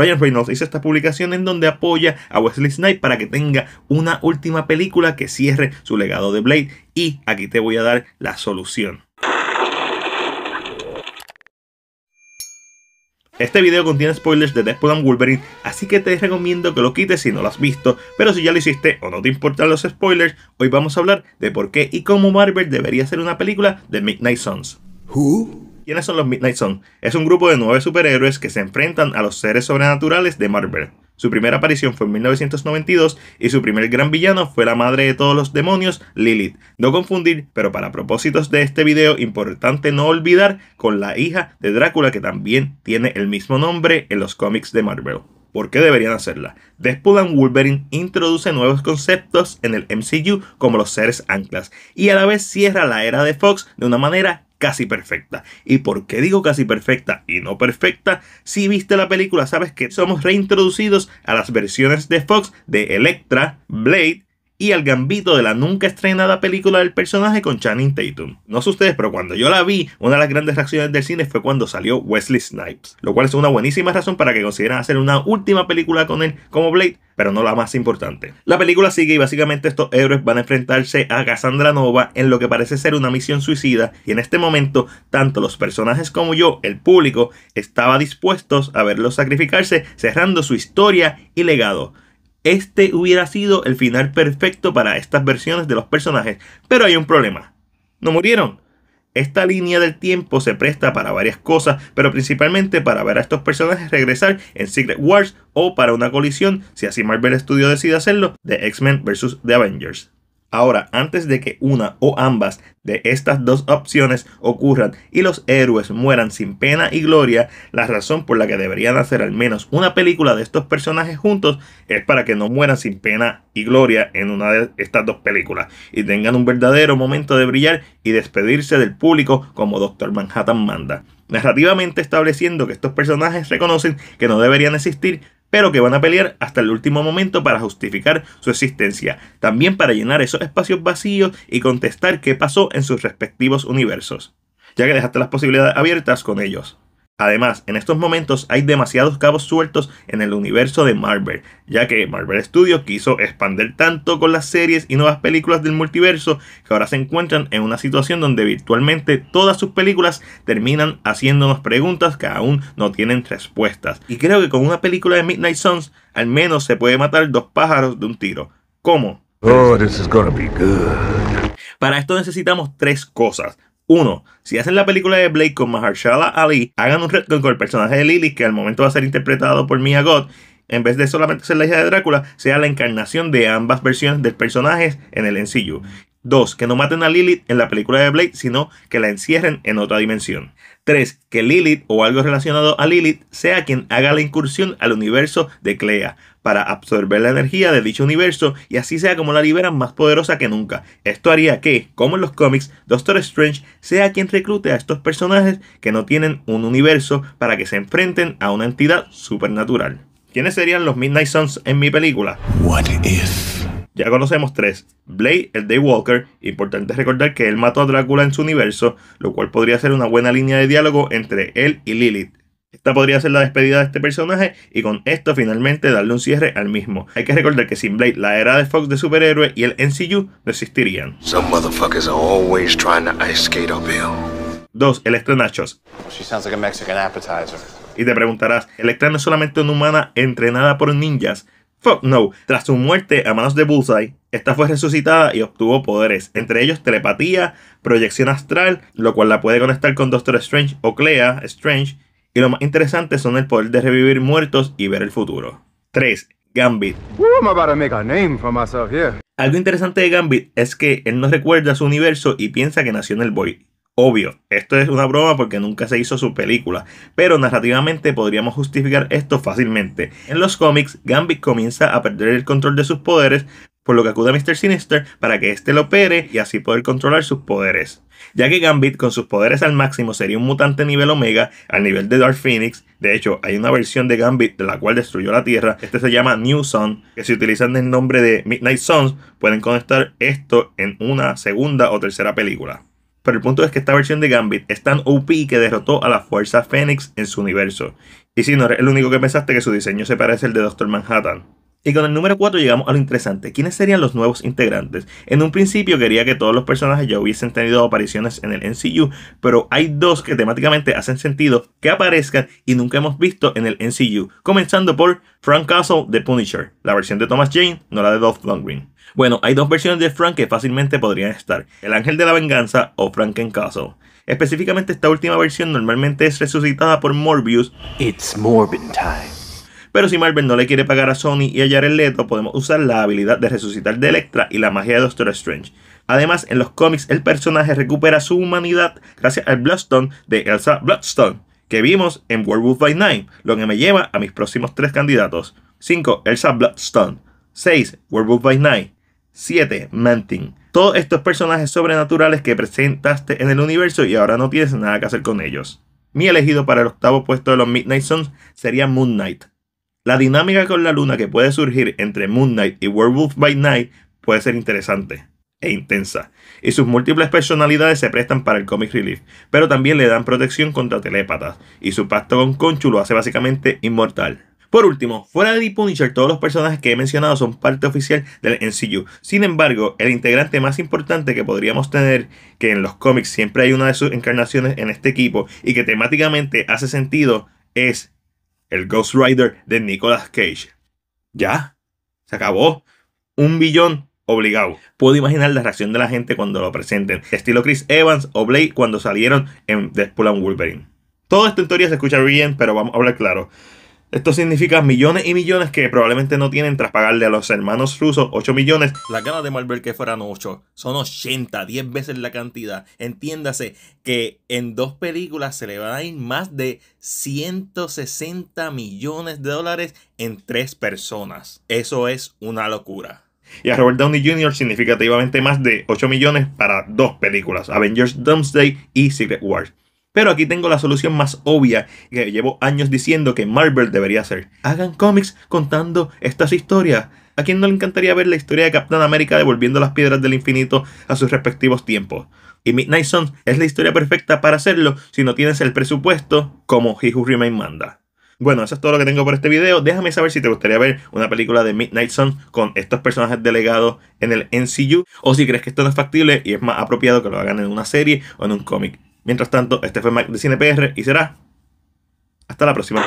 Ryan Reynolds hizo esta publicación en donde apoya a Wesley Snipes para que tenga una última película que cierre su legado de Blade. Y aquí te voy a dar la solución. Este video contiene spoilers de Deadpool and Wolverine, así que te recomiendo que lo quites si no lo has visto, pero si ya lo hiciste o no te importan los spoilers, hoy vamos a hablar de por qué y cómo Marvel debería ser una película de Midnight Suns. ¿Quiénes son los Midnight Sun? Es un grupo de nueve superhéroes que se enfrentan a los seres sobrenaturales de Marvel. Su primera aparición fue en 1992 y su primer gran villano fue la madre de todos los demonios, Lilith. No confundir, pero para propósitos de este video, importante no olvidar con la hija de Drácula que también tiene el mismo nombre en los cómics de Marvel. ¿Por qué deberían hacerla? Deadpool Wolverine introduce nuevos conceptos en el MCU como los seres anclas y a la vez cierra la era de Fox de una manera casi perfecta. ¿Y por qué digo casi perfecta y no perfecta? Si viste la película, sabes que somos reintroducidos a las versiones de Fox de Electra, Blade, y al gambito de la nunca estrenada película del personaje con Channing Tatum. No sé ustedes, pero cuando yo la vi, una de las grandes reacciones del cine fue cuando salió Wesley Snipes, lo cual es una buenísima razón para que consideran hacer una última película con él como Blade, pero no la más importante. La película sigue y básicamente estos héroes van a enfrentarse a Cassandra Nova en lo que parece ser una misión suicida y en este momento tanto los personajes como yo, el público, estaba dispuestos a verlos sacrificarse cerrando su historia y legado. Este hubiera sido el final perfecto para estas versiones de los personajes, pero hay un problema. No murieron. Esta línea del tiempo se presta para varias cosas, pero principalmente para ver a estos personajes regresar en Secret Wars o para una colisión, si así Marvel Studios decide hacerlo, de X-Men vs. The Avengers. Ahora, antes de que una o ambas de estas dos opciones ocurran y los héroes mueran sin pena y gloria, la razón por la que deberían hacer al menos una película de estos personajes juntos es para que no mueran sin pena y gloria en una de estas dos películas y tengan un verdadero momento de brillar y despedirse del público como Doctor Manhattan manda narrativamente estableciendo que estos personajes reconocen que no deberían existir, pero que van a pelear hasta el último momento para justificar su existencia, también para llenar esos espacios vacíos y contestar qué pasó en sus respectivos universos, ya que dejaste las posibilidades abiertas con ellos. Además, en estos momentos hay demasiados cabos sueltos en el universo de Marvel, ya que Marvel Studios quiso expandir tanto con las series y nuevas películas del multiverso que ahora se encuentran en una situación donde virtualmente todas sus películas terminan haciéndonos preguntas que aún no tienen respuestas. Y creo que con una película de Midnight Suns al menos se puede matar dos pájaros de un tiro. ¿Cómo? Oh, this is gonna be good. Para esto necesitamos tres cosas. 1. Si hacen la película de Blake con Maharshala Ali, hagan un retcon con el personaje de Lily, que al momento va a ser interpretado por Mia God, en vez de solamente ser la hija de Drácula, sea la encarnación de ambas versiones del personaje en el ensillo. 2. Que no maten a Lilith en la película de Blade, sino que la encierren en otra dimensión. 3. Que Lilith o algo relacionado a Lilith sea quien haga la incursión al universo de Clea para absorber la energía de dicho universo y así sea como la liberan más poderosa que nunca. Esto haría que, como en los cómics, Doctor Strange sea quien reclute a estos personajes que no tienen un universo para que se enfrenten a una entidad supernatural. ¿Quiénes serían los Midnight Suns en mi película? What if? Ya conocemos tres. Blade, el Daywalker. Importante recordar que él mató a Drácula en su universo, lo cual podría ser una buena línea de diálogo entre él y Lilith. Esta podría ser la despedida de este personaje y con esto finalmente darle un cierre al mismo. Hay que recordar que sin Blade, la era de Fox de superhéroe y el NCU no existirían. 2. Electra Nachos. Y te preguntarás, Electra no es solamente una humana entrenada por ninjas, Fuck no. Tras su muerte a manos de Bullseye, esta fue resucitada y obtuvo poderes, entre ellos telepatía, proyección astral, lo cual la puede conectar con Doctor Strange o Clea Strange, y lo más interesante son el poder de revivir muertos y ver el futuro. 3. Gambit. Algo interesante de Gambit es que él no recuerda su universo y piensa que nació en el Void Obvio, esto es una broma porque nunca se hizo su película, pero narrativamente podríamos justificar esto fácilmente. En los cómics, Gambit comienza a perder el control de sus poderes, por lo que acude a Mr. Sinister para que éste lo opere y así poder controlar sus poderes. Ya que Gambit con sus poderes al máximo sería un mutante nivel Omega, al nivel de Dark Phoenix, de hecho hay una versión de Gambit de la cual destruyó la Tierra, este se llama New Sun, que si utilizan el nombre de Midnight Suns pueden conectar esto en una segunda o tercera película. Pero el punto es que esta versión de Gambit es tan OP que derrotó a la Fuerza Fénix en su universo. Y si no eres el único que pensaste que su diseño se parece al de Doctor Manhattan. Y con el número 4 llegamos a lo interesante, ¿quiénes serían los nuevos integrantes? En un principio quería que todos los personajes ya hubiesen tenido apariciones en el NCU, pero hay dos que temáticamente hacen sentido que aparezcan y nunca hemos visto en el NCU. comenzando por Frank Castle de Punisher, la versión de Thomas Jane, no la de Dolph Lundgren. Bueno, hay dos versiones de Frank que fácilmente podrían estar, el Ángel de la Venganza o Franken Castle. Específicamente esta última versión normalmente es resucitada por Morbius. It's Morbin time. Pero si Marvel no le quiere pagar a Sony y hallar el Leto, podemos usar la habilidad de resucitar de Electra y la magia de Doctor Strange. Además, en los cómics el personaje recupera su humanidad gracias al Bloodstone de Elsa Bloodstone, que vimos en Werewolf by Night, lo que me lleva a mis próximos tres candidatos. 5. Elsa Bloodstone. 6. Werewolf by Night. 7. Manting. Todos estos personajes sobrenaturales que presentaste en el universo y ahora no tienes nada que hacer con ellos. Mi elegido para el octavo puesto de los Midnight Suns sería Moon Knight. La dinámica con la luna que puede surgir entre Moon Knight y Werewolf by Night puede ser interesante e intensa, y sus múltiples personalidades se prestan para el comic relief, pero también le dan protección contra telépatas, y su pacto con Conchu lo hace básicamente inmortal. Por último, fuera de Deep Punisher, todos los personajes que he mencionado son parte oficial del NCU. Sin embargo, el integrante más importante que podríamos tener, que en los cómics siempre hay una de sus encarnaciones en este equipo y que temáticamente hace sentido, es el Ghost Rider de Nicolas Cage. Ya, se acabó. Un billón obligado. Puedo imaginar la reacción de la gente cuando lo presenten. Estilo Chris Evans o Blade cuando salieron en Deadpool and Wolverine. Todo esto en teoría se escucha bien, pero vamos a hablar claro. Esto significa millones y millones que probablemente no tienen tras pagarle a los hermanos rusos 8 millones. Las ganas de Marvel que fueran 8 son 80, 10 veces la cantidad. Entiéndase que en dos películas se le van a ir más de 160 millones de dólares en tres personas. Eso es una locura. Y a Robert Downey Jr. significativamente más de 8 millones para dos películas, Avengers Doomsday y Secret Wars. Pero aquí tengo la solución más obvia que llevo años diciendo que Marvel debería hacer. Hagan cómics contando estas historias. ¿A quién no le encantaría ver la historia de Capitán América devolviendo las piedras del infinito a sus respectivos tiempos? Y Midnight Suns es la historia perfecta para hacerlo si no tienes el presupuesto como He Who manda. Bueno, eso es todo lo que tengo por este video. Déjame saber si te gustaría ver una película de Midnight Suns con estos personajes delegados en el NCU o si crees que esto no es factible y es más apropiado que lo hagan en una serie o en un cómic. Mientras tanto, este fue Mike de CinePR y será hasta la próxima.